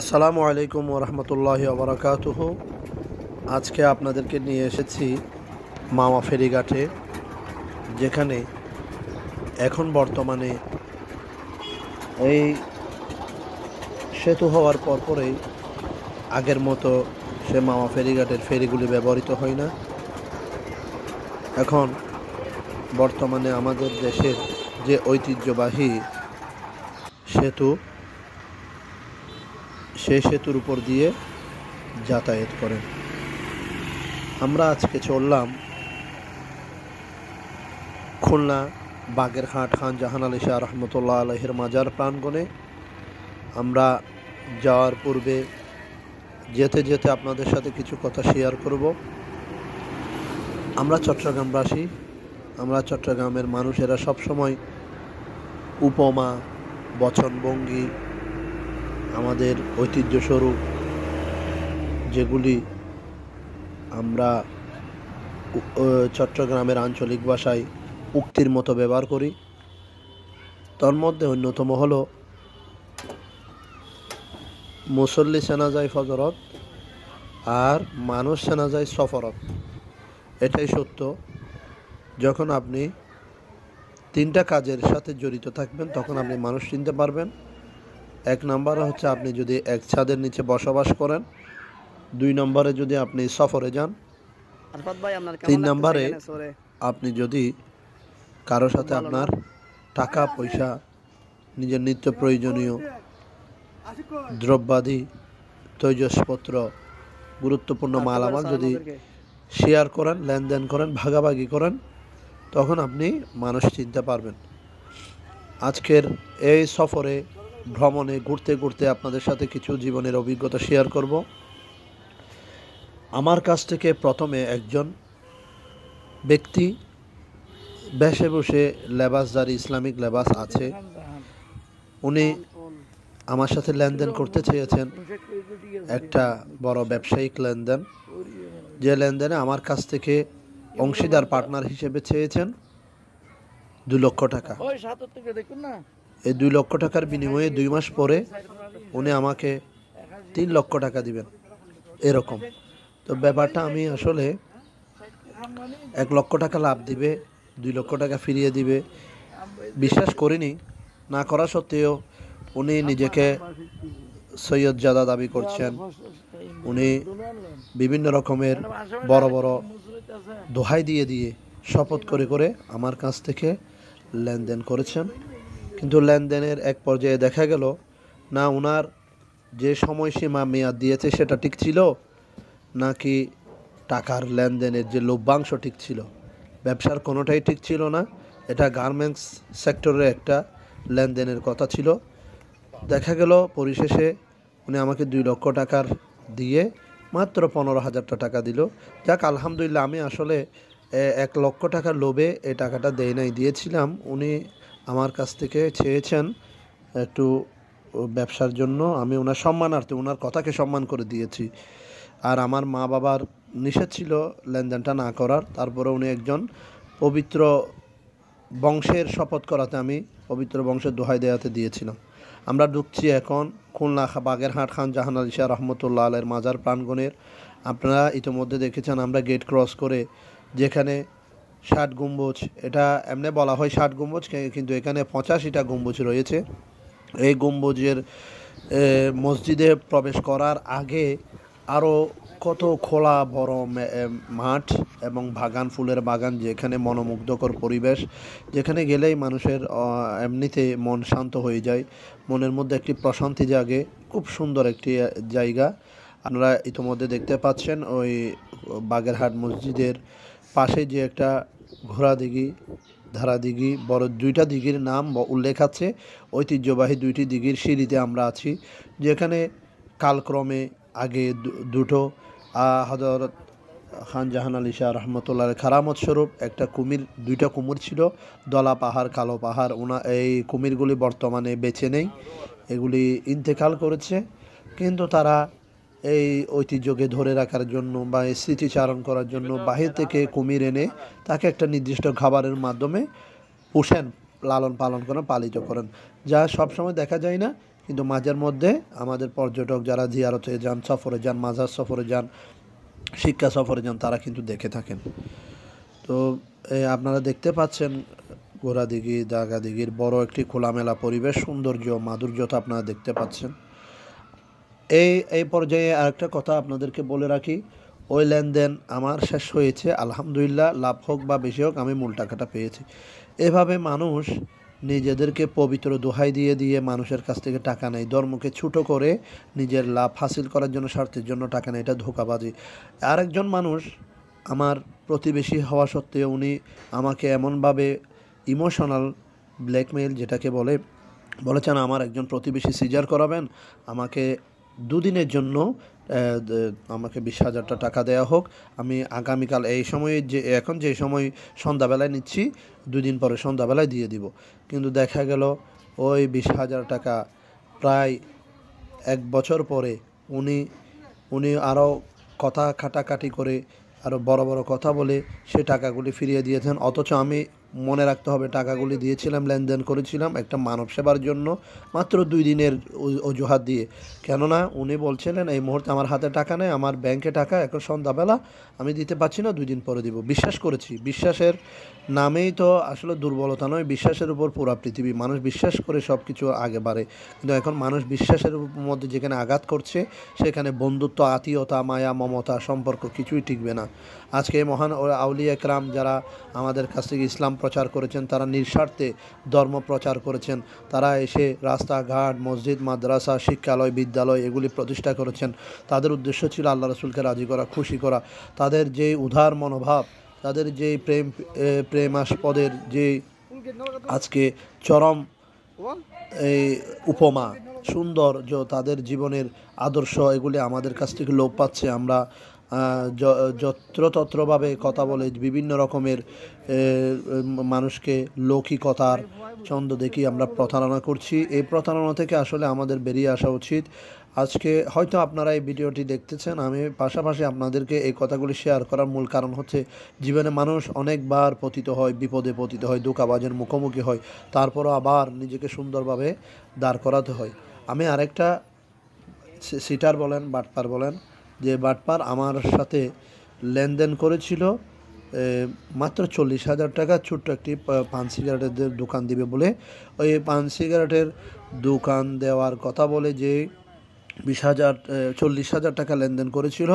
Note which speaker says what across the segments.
Speaker 1: আসসালামু আলাইকুম ওরহমতুল্লাহ আবরাকাতুহ আজকে আপনাদেরকে নিয়ে এসেছি মামা ফেরিঘাটে যেখানে এখন বর্তমানে এই সেতু হওয়ার পর পরেই আগের মতো সে মামা ফেরিঘাটের ফেরিগুলি ব্যবহৃত হয় না এখন বর্তমানে আমাদের দেশের যে ঐতিহ্যবাহী সেতু সেই সেতুর উপর দিয়ে যাতায়াত করেন আমরা আজকে চললাম খুলনা বাগেরহাট খান জাহান আলী শাহ রহমতুল্লাহ আলহের মাজার প্রাঙ্গণে আমরা যাওয়ার পূর্বে যেতে যেতে আপনাদের সাথে কিছু কথা শেয়ার করব আমরা চট্টগ্রামবাসী আমরা চট্টগ্রামের মানুষেরা সবসময় উপমা বচনভঙ্গি আমাদের ঐতিহ্যস্বরূপ যেগুলি আমরা চট্টগ্রামের আঞ্চলিক ভাষায় উক্তির মতো ব্যবহার করি তার মধ্যে অন্যতম হল মুসল্লি সেনা যায় ফজরত আর মানুষ সেনা যায় সফরত এটাই সত্য যখন আপনি তিনটা কাজের সাথে জড়িত থাকবেন তখন আপনি মানুষ চিনতে পারবেন এক নম্বরে হচ্ছে আপনি যদি এক ছাদের নিচে বসবাস করেন দুই নম্বরে যদি আপনি সফরে যান তিন নম্বরে আপনি যদি কারো সাথে আপনার টাকা পয়সা নিজের নিত্য প্রয়োজনীয় দ্রব্যাদি তৈজসপত্র গুরুত্বপূর্ণ মালামাল যদি শেয়ার করেন লেনদেন করেন ভাগাভাগি করেন তখন আপনি মানুষ চিনতে পারবেন আজকের এই সফরে ভ্রমণে ঘুরতে ঘুরতে আপনাদের সাথে কিছু জীবনের অভিজ্ঞতা শেয়ার করব আমার কাছ থেকে প্রথমে একজন ব্যক্তি বেশে বসে লেবাস যার ইসলামিক লেবাস আছে উনি আমার সাথে লেনদেন করতে চেয়েছেন একটা বড় ব্যবসায়িক লেনদেন যে লেনদেনে আমার কাছ থেকে অংশীদার পার্টনার হিসেবে চেয়েছেন দু লক্ষ টাকা এই দুই লক্ষ টাকার বিনিময়ে দুই মাস পরে উনি আমাকে তিন লক্ষ টাকা দিবেন এরকম তো ব্যাপারটা আমি আসলে এক লক্ষ টাকা লাভ দিবে দুই লক্ষ টাকা ফিরিয়ে দিবে বিশ্বাস করিনি না করা সত্ত্বেও উনি নিজেকে সৈয়দ জাদা দাবি করছেন উনি বিভিন্ন রকমের বড় বড় দোহাই দিয়ে দিয়ে শপথ করে করে আমার কাছ থেকে লেনদেন করেছেন কিন্তু লেনদেনের এক পর্যায়ে দেখা গেল না ওনার যে সময়সীমা মেয়াদ দিয়েছে সেটা ঠিক ছিল নাকি টাকার লেনদেনের যে লভ্যাংশ ঠিক ছিল ব্যবসার কোনোটাই ঠিক ছিল না এটা গার্মেন্টস সেক্টরের একটা লেনদেনের কথা ছিল দেখা গেল পরিশেষে উনি আমাকে দুই লক্ষ টাকার দিয়ে মাত্র পনেরো হাজারটা টাকা দিল যাক আলহামদুলিল্লাহ আমি আসলে এক লক্ষ টাকার লোভে এই টাকাটা দেয় নাই দিয়েছিলাম উনি আমার কাছ থেকে চেয়েছেন একটু ব্যবসার জন্য আমি ওনার সম্মানার্থে ওনার কথাকে সম্মান করে দিয়েছি আর আমার মা বাবার নিষেধ ছিল লেনদেনটা না করার তারপরে উনি একজন পবিত্র বংশের শপথ করাতে আমি পবিত্র বংশের দোহাই দেওয়াতে দিয়েছিলাম আমরা ঢুকছি এখন খুলনা বাগেরহাট খান জাহান আলী শাহ রহমতুল্লাহ আলের মাজার প্রাণগণের আপনারা ইতিমধ্যে দেখেছেন আমরা গেট ক্রস করে যেখানে ষাট গম্বুজ এটা এমনি বলা হয় ষাট গম্বুজ কিন্তু এখানে পঁচাশিটা গম্বুজ রয়েছে এই গম্বুজের মসজিদে প্রবেশ করার আগে আরও কত খোলা বড় মাঠ এবং বাগান ফুলের বাগান যেখানে মনোমুগ্ধকর পরিবেশ যেখানে গেলেই মানুষের এমনিতে মন শান্ত হয়ে যায় মনের মধ্যে একটি প্রশান্তি জাগে খুব সুন্দর একটি জায়গা আপনারা ইতিমধ্যে দেখতে পাচ্ছেন ওই বাগেরহাট মসজিদের পাশে যে একটা ঘোড়া দিঘি ধারা দিঘি বড় দুইটা দিঘির নাম উল্লেখ আছে ঐতিহ্যবাহী দুইটি দিঘির সিঁড়িতে আমরা আছি যেখানে কালক্রমে আগে দুটো হজরত খান জাহান আলী শাহ রহমতুল্লাহ খারামত স্বরূপ একটা কুমির দুইটা কুমির ছিল দলা পাহাড় কালো পাহাড় ওনা এই কুমিরগুলি বর্তমানে বেঁচে নেই এগুলি ইন্তেকাল করেছে কিন্তু তারা এই ঐতিহ্যকে ধরে রাখার জন্য বা এই স্মৃতিচারণ করার জন্য বাহির থেকে কুমির এনে তাকে একটা নির্দিষ্ট খাবারের মাধ্যমে পোষেন লালন পালন করেন পালিত করেন যা সবসময় দেখা যায় না কিন্তু মাঝের মধ্যে আমাদের পর্যটক যারা জিয়ারতে যান সফরে যান মাঝার সফরে যান শিক্ষা সফরে যান তারা কিন্তু দেখে থাকেন তো আপনারা দেখতে পাচ্ছেন গোড়াদিঘি দাগাদিঘির বড় একটি খোলামেলা পরিবেশ সৌন্দর্য মাধুর্যতা আপনারা দেখতে পাচ্ছেন এই এই পর্যায়ে আরেকটা কথা আপনাদেরকে বলে রাখি ওই লেনদেন আমার শেষ হয়েছে আলহামদুলিল্লাহ লাভ হোক বা বেশি হোক আমি মূল টাকাটা পেয়েছি এভাবে মানুষ নিজেদেরকে পবিত্র দোহাই দিয়ে দিয়ে মানুষের কাছ থেকে টাকা নেয় ধর্মকে ছুটো করে নিজের লাভ হাসিল করার জন্য স্বার্থের জন্য টাকা নেয় এটা ধোকাবাজি আরেকজন মানুষ আমার প্রতিবেশী হওয়া সত্ত্বেও উনি আমাকে এমনভাবে ইমোশনাল ব্ল্যাকমেইল যেটাকে বলে বলেছেন আমার একজন প্রতিবেশী সিজার করাবেন আমাকে দুদিনের জন্য আমাকে বিশ হাজারটা টাকা দেয়া হোক আমি আগামীকাল এই সময়ে যে এখন যে সময় সন্ধ্যাবেলায় নিচ্ছি দুদিন পরে সন্ধ্যাবেলায় দিয়ে দিব কিন্তু দেখা গেল ওই বিশ হাজার টাকা প্রায় এক বছর পরে উনি উনি আরও কথা কাটাকাটি করে আরও বড় বড় কথা বলে সে টাকাগুলি ফিরিয়ে দিয়েছেন অথচ আমি মনে রাখতে হবে টাকাগুলি দিয়েছিলাম লেনদেন করেছিলাম একটা মানব সেবার জন্য মাত্র দুই দিনের অজুহাত দিয়ে কেননা উনি বলছিলেন এই মুহূর্তে আমার হাতে টাকা নেই আমার ব্যাংকে টাকা এখন সন্ধ্যাবেলা আমি দিতে পারছি না দুই দিন পরে দিব বিশ্বাস করেছি বিশ্বাসের নামেই তো আসলে দুর্বলতা নয় বিশ্বাসের উপর পুরা পৃথিবী মানুষ বিশ্বাস করে সব কিছু আগে বাড়ে কিন্তু এখন মানুষ বিশ্বাসের মধ্যে যেখানে আঘাত করছে সেখানে বন্ধুত্ব আত্মীয়তা মায়া মমতা সম্পর্ক কিছুই টিকবে না আজকে মহান আউলিয়া একরাম যারা আমাদের কাছ থেকে ইসলাম প্রচার করেছেন তারা নিঃস্বার্থে ধর্ম প্রচার করেছেন তারা এসে রাস্তাঘাট মসজিদ মাদ্রাসা শিক্ষালয় বিদ্যালয় এগুলি প্রতিষ্ঠা করেছেন তাদের উদ্দেশ্য ছিল আল্লাহ রসুলকে রাজি করা খুশি করা তাদের যে উদার মনোভাব তাদের যে প্রেম প্রেমাস্পদের যে আজকে চরম এই উপমা যে তাদের জীবনের আদর্শ এগুলি আমাদের কাছ থেকে লোপ পাচ্ছে আমরা যত্রতত্রভাবে কথা বলে বিভিন্ন রকমের মানুষকে লৌকিকতার ছন্দ দেখি আমরা প্রতারণা করছি এই প্রতারণা থেকে আসলে আমাদের বেরিয়ে আসা উচিত আজকে হয়তো আপনারা এই ভিডিওটি দেখতেছেন আমি পাশাপাশি আপনাদেরকে এই কথাগুলি শেয়ার করার মূল কারণ হচ্ছে জীবনে মানুষ অনেকবার পতিত হয় বিপদে পতিত হয় দুকাবাজের মুখোমুখি হয় তারপরও আবার নিজেকে সুন্দরভাবে দাঁড় করাতে হয় আমি আরেকটা সিটার বলেন বাটপার বলেন যে বাটপার আমার সাথে লেনদেন করেছিল মাত্র চল্লিশ হাজার টাকা ছোট্ট একটি পান সিগারেটের দোকান দিবে বলে ওই পান সিগারেটের দোকান দেওয়ার কথা বলে যে বিশ হাজার চল্লিশ হাজার টাকা লেনদেন করেছিল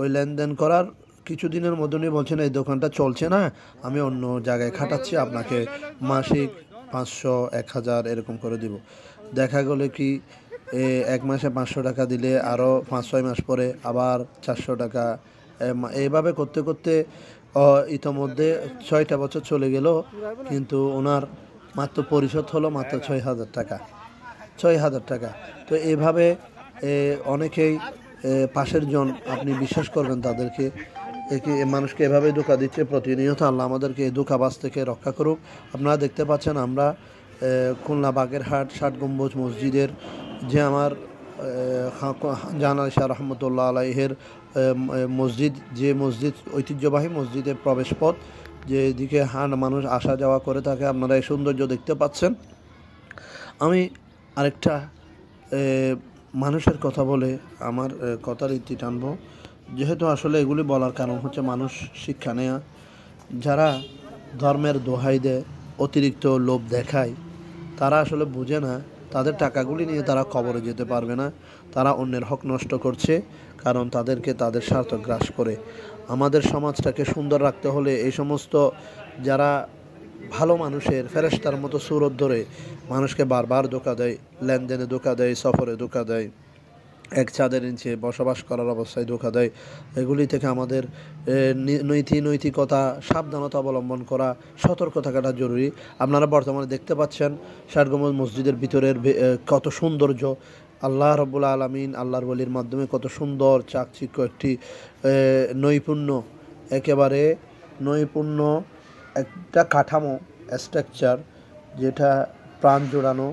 Speaker 1: ওই লেনদেন করার কিছুদিনের মধ্যেই বলছেন এই দোকানটা চলছে না আমি অন্য জায়গায় খাটাচ্ছি আপনাকে মাসিক পাঁচশো এক হাজার এরকম করে দিব দেখা গেলে কি এক মাসে পাঁচশো টাকা দিলে আরও পাঁচ ছয় মাস পরে আবার চারশো টাকা এইভাবে করতে করতে ইতোমধ্যে ছয়টা বছর চলে গেল কিন্তু ওনার মাত্র পরিশোধ হলো মাত্র ছয় হাজার টাকা ছয় হাজার টাকা তো এভাবে অনেকেই পাশের জন আপনি বিশ্বাস করবেন তাদেরকে একে মানুষকে এভাবে ধোকা দিচ্ছে প্রতিনিয়ত আল্লাহ আমাদেরকে এই ধোকাবাস থেকে রক্ষা করুক আপনারা দেখতে পাচ্ছেন আমরা খুলনা বাগেরহাট ষাট গম্বুজ মসজিদের যে আমার জাহানা শাহ রহমতুল্লাহ আলাইহের মসজিদ যে মসজিদ ঐতিহ্যবাহী মসজিদের প্রবেশপথ এদিকে হান মানুষ আসা যাওয়া করে থাকে আপনারা এই সৌন্দর্য দেখতে পাচ্ছেন আমি আরেকটা মানুষের কথা বলে আমার কথার ইতি টানব যেহেতু আসলে এগুলি বলার কারণ হচ্ছে মানুষ শিক্ষা নেয়া যারা ধর্মের দোহাই দেয় অতিরিক্ত লোভ দেখায় তারা আসলে বুঝে না তাদের টাকাগুলি নিয়ে তারা কবরে যেতে পারবে না তারা অন্যের হক নষ্ট করছে কারণ তাদেরকে তাদের স্বার্থ গ্রাস করে আমাদের সমাজটাকে সুন্দর রাখতে হলে এই সমস্ত যারা ভালো মানুষের ফেরেস্তার মতো সুরত ধরে মানুষকে বারবার ধোকা দেয় লেনদেনে ধোকা দেয় সফরে ধোকা দেয় এক চাঁদের নিচে বসবাস করার অবস্থায় ধোকা দেয় এগুলি থেকে আমাদের নৈতি নৈতিকতা সাবধানতা অবলম্বন করা সতর্ক থাকাটা জরুরি আপনারা বর্তমানে দেখতে পাচ্ছেন ষাটগম্বুজ মসজিদের ভিতরের কত সৌন্দর্য আল্লাহ রব্বুল আলমিন আল্লাহর বলির মাধ্যমে কত সুন্দর চাকচিক্য একটি নৈপুণ্য একেবারে নৈপুণ্য একটা কাঠামো স্ট্রাকচার যেটা প্রাণ জোড়ানো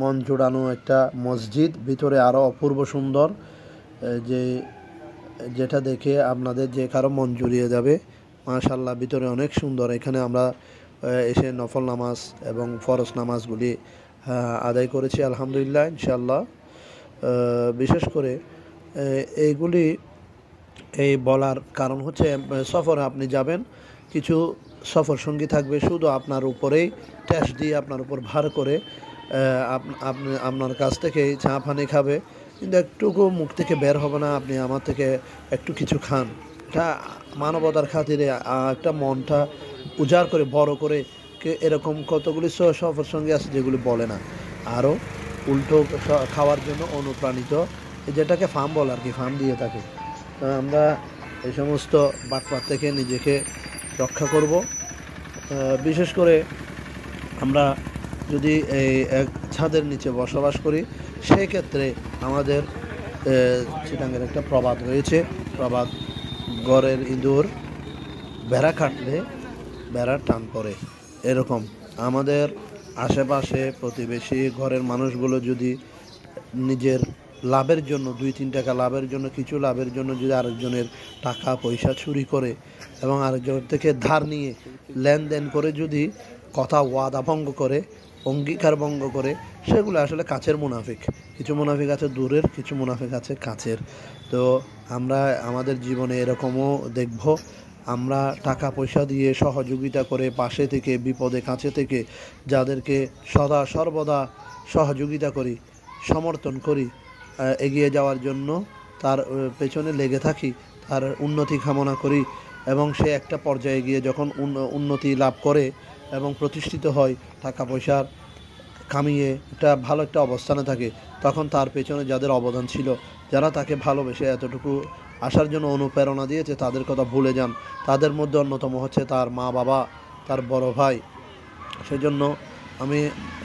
Speaker 1: মন জোড়ানো একটা মসজিদ ভিতরে আরও অপূর্ব সুন্দর যে যেটা দেখে আপনাদের যে কারো মন জুড়িয়ে যাবে মাশাল্লাহ ভিতরে অনেক সুন্দর এখানে আমরা এসে নফল নামাজ এবং ফরজ নামাজগুলি আদায় করেছি আলহামদুলিল্লাহ ইনশাল্লাহ বিশেষ করে এইগুলি এই বলার কারণ হচ্ছে সফরে আপনি যাবেন কিছু সফর সঙ্গী থাকবে শুধু আপনার উপরেই ট্যাক্স দিয়ে আপনার উপর ভার করে আপনি আপনার কাছ থেকে চা পানি খাবে কিন্তু একটুকু মুখ থেকে বের হবে না আপনি আমার থেকে একটু কিছু খান এটা মানবতার খাতিরে একটা মনটা উজাড় করে বড় করে এরকম কতগুলি সফর সঙ্গে আছে যেগুলি বলে না আরও উল্টো খাওয়ার জন্য অনুপ্রাণিত যেটাকে ফার্ম বলে আর কি ফার্ম দিয়ে থাকে তো আমরা এই সমস্ত বাটপার থেকে নিজেকে রক্ষা করব বিশেষ করে আমরা যদি এই এক ছাদের নিচে বসবাস করি সেই ক্ষেত্রে আমাদের চিটাঙ্গের একটা প্রবাদ রয়েছে প্রবাদ গড়ের ইঁদুর বেড়া খাটলে বেড়া টান পরে এরকম আমাদের আশেপাশে প্রতিবেশী ঘরের মানুষগুলো যদি নিজের লাভের জন্য দুই তিন টাকা লাভের জন্য কিছু লাভের জন্য যদি আরেকজনের টাকা পয়সা চুরি করে এবং আরেকজনের থেকে ধার নিয়ে লেনদেন করে যদি কথা ওয়াদা ভঙ্গ করে অঙ্গীকার ভঙ্গ করে সেগুলো আসলে কাছের মুনাফিক কিছু মুনাফিক আছে দূরের কিছু মুনাফিক আছে কাছের তো আমরা আমাদের জীবনে এরকমও দেখব আমরা টাকা পয়সা দিয়ে সহযোগিতা করে পাশে থেকে বিপদে কাছে থেকে যাদেরকে সদা সর্বদা সহযোগিতা করি সমর্থন করি এগিয়ে যাওয়ার জন্য তার পেছনে লেগে থাকি তার উন্নতি কামনা করি এবং সে একটা পর্যায়ে গিয়ে যখন উন্নতি লাভ করে এবং প্রতিষ্ঠিত হয় টাকা পয়সার কামিয়ে একটা ভালো একটা অবস্থানে থাকে তখন তার পেছনে যাদের অবদান ছিল যারা তাকে ভালোবেসে এতটুকু আসার জন্য অনুপ্রেরণা দিয়েছে তাদের কথা ভুলে যান তাদের মধ্যে অন্যতম হচ্ছে তার মা বাবা তার বড় ভাই সেজন্য আমি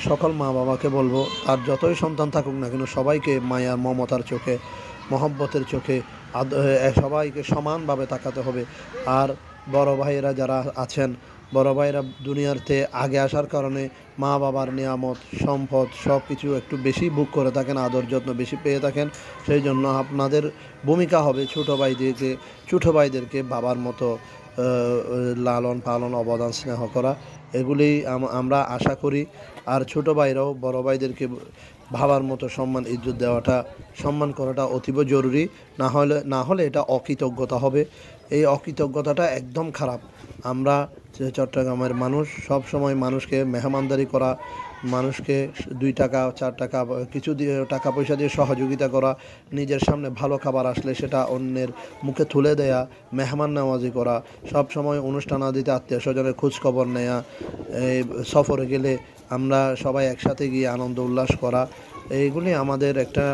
Speaker 1: সকল মা বাবাকে বলবো তার যতই সন্তান থাকুক না কেন সবাইকে মায়ার মমতার চোখে মহব্বতের চোখে সবাইকে সমানভাবে তাকাতে হবে আর বড় ভাইয়েরা যারা আছেন বড় ভাইরা দুনিয়াতে আগে আসার কারণে মা বাবার নিয়ামত সম্পদ সব কিছু একটু বেশি বুক করে থাকেন আদর যত্ন বেশি পেয়ে থাকেন সেই জন্য আপনাদের ভূমিকা হবে ছোটো ভাইদেরকে ছোটো ভাইদেরকে বাবার মতো লালন পালন অবদান স্নেহ করা এগুলি আমরা আশা করি আর ছোট ভাইরাও বড় ভাইদেরকে ভাবার মতো সম্মান ইজ্জত দেওয়াটা সম্মান করাটা অতীব জরুরি না হলে না হলে এটা অকৃতজ্ঞতা হবে এই অকৃতজ্ঞতাটা একদম খারাপ আমরা চট্টগ্রামের মানুষ সব সময় মানুষকে মেহমানদারি করা মানুষকে দুই টাকা চার টাকা কিছু দিয়ে টাকা পয়সা দিয়ে সহযোগিতা করা নিজের সামনে ভালো খাবার আসলে সেটা অন্যের মুখে তুলে দেয়া মেহমান নামাজি করা সব সময় অনুষ্ঠান আদিতে আত্মীয় স্বজনের খোঁজখবর নেয়া এই সফরে গেলে আমরা সবাই একসাথে গিয়ে আনন্দ উল্লাস করা এইগুলি আমাদের একটা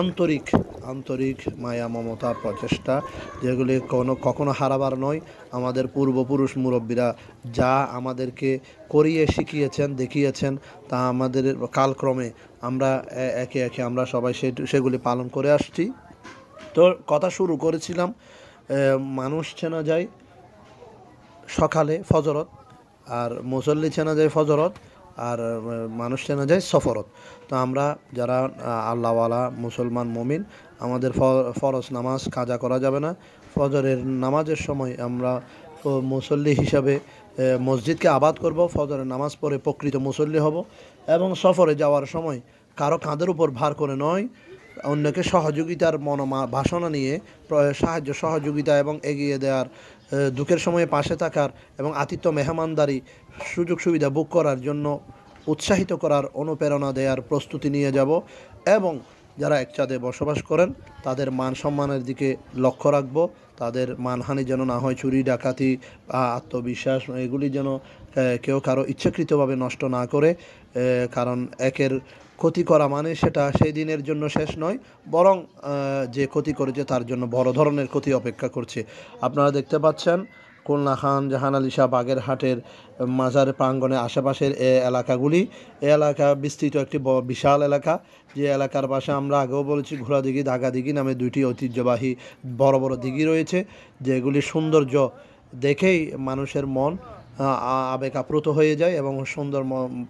Speaker 1: আন্তরিক আন্তরিক মায়া মমতা প্রচেষ্টা যেগুলি কোনো কখনো হারাবার নয় আমাদের পূর্বপুরুষ মুরব্বীরা যা আমাদেরকে করিয়ে শিখিয়েছেন দেখিয়েছেন তা আমাদের কালক্রমে আমরা একে একে আমরা সবাই সে সেগুলি পালন করে আসছি তো কথা শুরু করেছিলাম মানুষ চেনা যায় সকালে ফজরত আর মুসল্লি চেনা যায় ফজরত আর মানুষ চেনা যায় সফরত তো আমরা যারা আল্লাহওয়ালা মুসলমান মমিন আমাদের ফরজ নামাজ কাজা করা যাবে না ফজরের নামাজের সময় আমরা মুসল্লি হিসাবে মসজিদকে আবাদ করব ফজরের নামাজ পড়ে প্রকৃত মুসল্লি হব এবং সফরে যাওয়ার সময় কারো কাঁধের উপর ভার করে নয় অন্যকে সহযোগিতার মনোমা ভাষণা নিয়ে সাহায্য সহযোগিতা এবং এগিয়ে দেওয়ার দুঃখের সময়ে পাশে থাকার এবং আতিথ্য মেহমানদারি সুযোগ সুবিধা বুক করার জন্য উৎসাহিত করার অনুপ্রেরণা দেওয়ার প্রস্তুতি নিয়ে যাব এবং যারা একচাঁদে বসবাস করেন তাদের মান সম্মানের দিকে লক্ষ্য রাখব তাদের মানহানি যেন না হয় চুরি ডাকাতি আত্মবিশ্বাস এগুলি যেন কেউ কারো ইচ্ছাকৃতভাবে নষ্ট না করে কারণ একের ক্ষতি করা মানে সেটা সেই দিনের জন্য শেষ নয় বরং যে ক্ষতি করেছে তার জন্য বড় ধরনের ক্ষতি অপেক্ষা করছে আপনারা দেখতে পাচ্ছেন খুলনা খান জাহান আলী শাহ বাগেরহাটের মাজার প্রাঙ্গনে আশেপাশের এ এলাকাগুলি এ এলাকা বিস্তৃত একটি বিশাল এলাকা যে এলাকার পাশে আমরা আগেও বলেছি ঘোড়া দিঘি ঢাকা দিঘি নামে দুইটি ঐতিহ্যবাহী বড় বড় দিঘি রয়েছে যেগুলি সৌন্দর্য দেখেই মানুষের মন আবেগ আপ্লুত হয়ে যায় এবং সুন্দর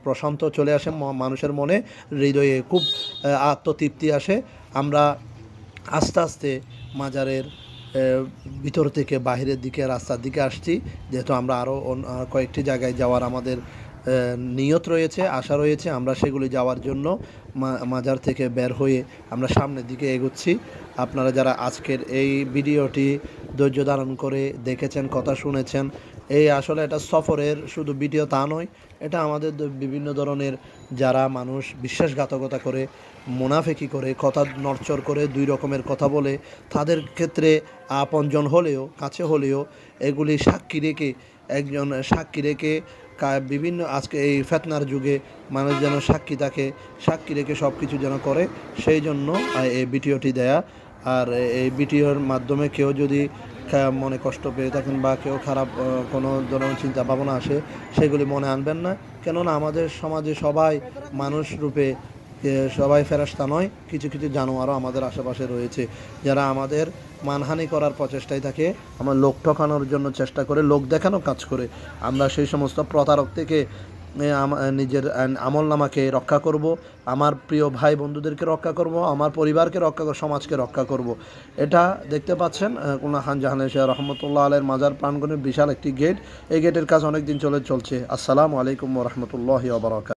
Speaker 1: প্রশান্ত চলে আসে মানুষের মনে হৃদয়ে খুব আত্মতৃপ্তি আসে আমরা আস্তে আস্তে মাজারের ভিতর থেকে বাহিরের দিকে রাস্তার দিকে আসছি যেহেতু আমরা আরও কয়েকটি জায়গায় যাওয়ার আমাদের নিয়ত রয়েছে আশা রয়েছে আমরা সেগুলি যাওয়ার জন্য মাজার থেকে বের হয়ে আমরা সামনের দিকে এগোচ্ছি আপনারা যারা আজকের এই ভিডিওটি ধৈর্য ধারণ করে দেখেছেন কথা শুনেছেন এই আসলে এটা সফরের শুধু ভিডিও তা নয় এটা আমাদের বিভিন্ন ধরনের যারা মানুষ বিশ্বাসঘাতকতা করে মুনাফেকি করে কথা নড়চড় করে দুই রকমের কথা বলে তাদের ক্ষেত্রে আপনজন হলেও কাছে হলেও এগুলি সাক্ষী রেখে একজন সাক্ষী রেখে বিভিন্ন আজকে এই ফেতনার যুগে মানুষ যেন সাক্ষী থাকে সাক্ষী রেখে সব কিছু যেন করে সেই জন্য এই ভিডিওটি দেয়া আর এই ভিডিওর মাধ্যমে কেউ যদি মনে কষ্ট পেয়ে থাকেন বা কেউ খারাপ কোনো ধরনের চিন্তা ভাবনা আসে সেগুলি মনে আনবেন না কেননা আমাদের সমাজে সবাই মানুষ রূপে সবাই ফেরাস্তা নয় কিছু কিছু জানোয়ারও আমাদের আশেপাশে রয়েছে যারা আমাদের মানহানি করার প্রচেষ্টায় থাকে আমার লোক ঠকানোর জন্য চেষ্টা করে লোক দেখানো কাজ করে আমরা সেই সমস্ত প্রতারক থেকে নিজের আমল নামাকে রক্ষা করব আমার প্রিয় ভাই বন্ধুদেরকে রক্ষা করব আমার পরিবারকে রক্ষা করব সমাজকে রক্ষা করব এটা দেখতে পাচ্ছেন কুল্লা খান জাহানের শাহ রহমতুল্লাহ আলের মাজার প্রাণগণের বিশাল একটি গেট এই গেটের কাজ অনেকদিন চলে চলছে আসসালামু আলাইকুম রহমতুল্লাহ বারকাত